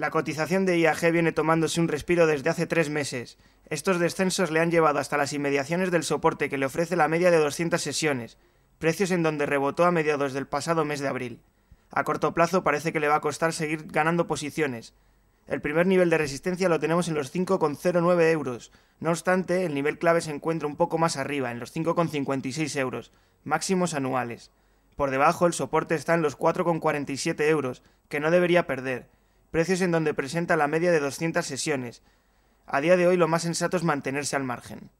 La cotización de IAG viene tomándose un respiro desde hace tres meses. Estos descensos le han llevado hasta las inmediaciones del soporte que le ofrece la media de 200 sesiones, precios en donde rebotó a mediados del pasado mes de abril. A corto plazo parece que le va a costar seguir ganando posiciones. El primer nivel de resistencia lo tenemos en los 5,09 euros. No obstante, el nivel clave se encuentra un poco más arriba, en los 5,56 euros, máximos anuales. Por debajo, el soporte está en los 4,47 euros, que no debería perder precios en donde presenta la media de 200 sesiones. A día de hoy lo más sensato es mantenerse al margen.